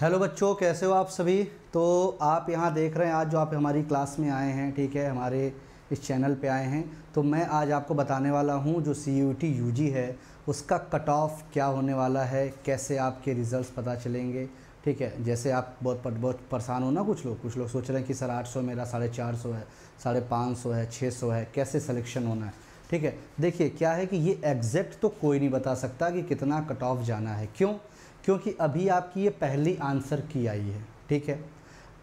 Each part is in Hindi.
हेलो बच्चों कैसे हो आप सभी तो आप यहाँ देख रहे हैं आज जो आप हमारी क्लास में आए हैं ठीक है हमारे इस चैनल पे आए हैं तो मैं आज आपको बताने वाला हूँ जो C U T U G है उसका कट ऑफ क्या होने वाला है कैसे आपके रिज़ल्ट पता चलेंगे ठीक है जैसे आप बहुत पर, बहुत परेशान हो ना कुछ लोग कुछ लोग सोच रहे हैं कि सर आठ सौ मेरा साढ़े चार सौ है साढ़े पाँच सौ है छः सौ है कैसे सिलेक्शन होना है ठीक है देखिए क्या है कि ये एग्जैक्ट तो कोई नहीं बता सकता कि कितना कट ऑफ जाना है क्यों क्योंकि अभी आपकी ये पहली आंसर की आई है ठीक है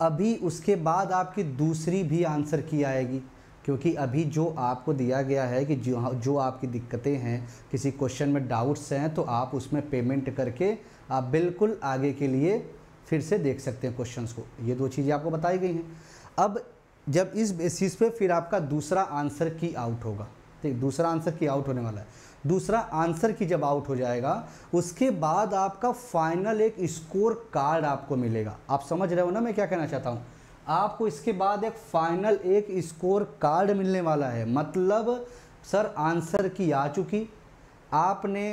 अभी उसके बाद आपकी दूसरी भी आंसर की आएगी क्योंकि अभी जो आपको दिया गया है कि जो जो आपकी दिक्कतें हैं किसी क्वेश्चन में डाउट्स हैं तो आप उसमें पेमेंट करके आप बिल्कुल आगे के लिए फिर से देख सकते हैं क्वेश्चंस को ये दो चीज़ें आपको बताई गई हैं अब जब इस बेसिस पे फिर आपका दूसरा आंसर की आउट होगा ठीक दूसरा आंसर की आउट होने वाला है दूसरा आंसर की जब आउट हो जाएगा उसके बाद आपका फाइनल एक स्कोर कार्ड आपको मिलेगा आप समझ रहे हो ना मैं क्या कहना चाहता हूँ आपको इसके बाद एक फाइनल एक स्कोर कार्ड मिलने वाला है मतलब सर आंसर की आ चुकी आपने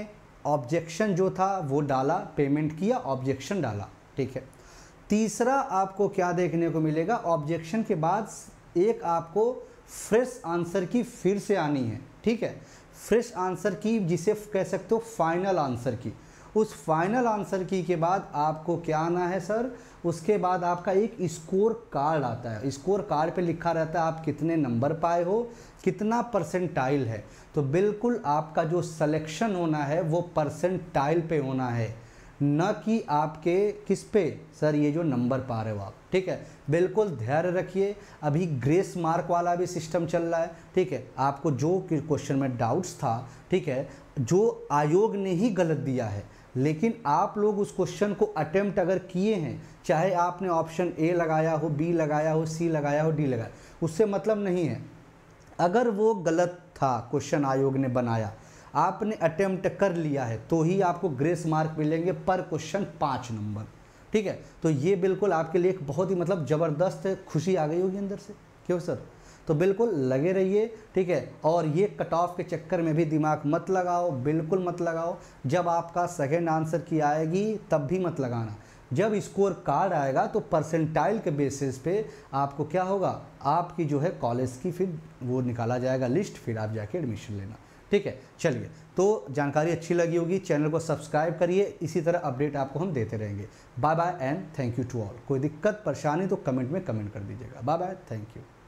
ऑब्जेक्शन जो था वो डाला पेमेंट किया ऑब्जेक्शन डाला ठीक है तीसरा आपको क्या देखने को मिलेगा ऑब्जेक्शन के बाद एक आपको फ्रेश आंसर की फिर से आनी है ठीक है फ्रेश आंसर की जिसे कह सकते हो फाइनल आंसर की उस फाइनल आंसर की के बाद आपको क्या आना है सर उसके बाद आपका एक स्कोर कार्ड आता है स्कोर कार्ड पे लिखा रहता है आप कितने नंबर पाए हो कितना परसेंटाइल है तो बिल्कुल आपका जो सिलेक्शन होना है वो परसेंटाइल पे होना है न कि आपके किस पे सर ये जो नंबर पा रहे हो आप ठीक है बिल्कुल धैर्य रखिए अभी ग्रेस मार्क वाला भी सिस्टम चल रहा है ठीक है आपको जो क्वेश्चन में डाउट्स था ठीक है जो आयोग ने ही गलत दिया है लेकिन आप लोग उस क्वेश्चन को अटेम्प्ट अगर किए हैं चाहे आपने ऑप्शन ए लगाया हो बी लगाया हो सी लगाया हो डी लगाया उससे मतलब नहीं है अगर वो गलत था क्वेश्चन आयोग ने बनाया आपने अटेम्प्ट कर लिया है तो ही आपको ग्रेस मार्क मिलेंगे पर क्वेश्चन पाँच नंबर ठीक है तो ये बिल्कुल आपके लिए एक बहुत ही मतलब ज़बरदस्त खुशी आ गई होगी अंदर से क्यों सर तो बिल्कुल लगे रहिए ठीक है और ये कट ऑफ के चक्कर में भी दिमाग मत लगाओ बिल्कुल मत लगाओ जब आपका सेकेंड आंसर की आएगी तब भी मत लगाना जब स्कोर कार्ड आएगा तो परसेंटाइल के बेसिस पे आपको क्या होगा आपकी जो है कॉलेज की फिर वो निकाला जाएगा लिस्ट फिर आप जाके एडमिशन लेना ठीक है चलिए तो जानकारी अच्छी लगी होगी चैनल को सब्सक्राइब करिए इसी तरह अपडेट आपको हम देते रहेंगे bye bye and thank you to all कोई दिक्कत परेशानी तो कमेंट में कमेंट कर दीजिएगा बाय बाय थैंक यू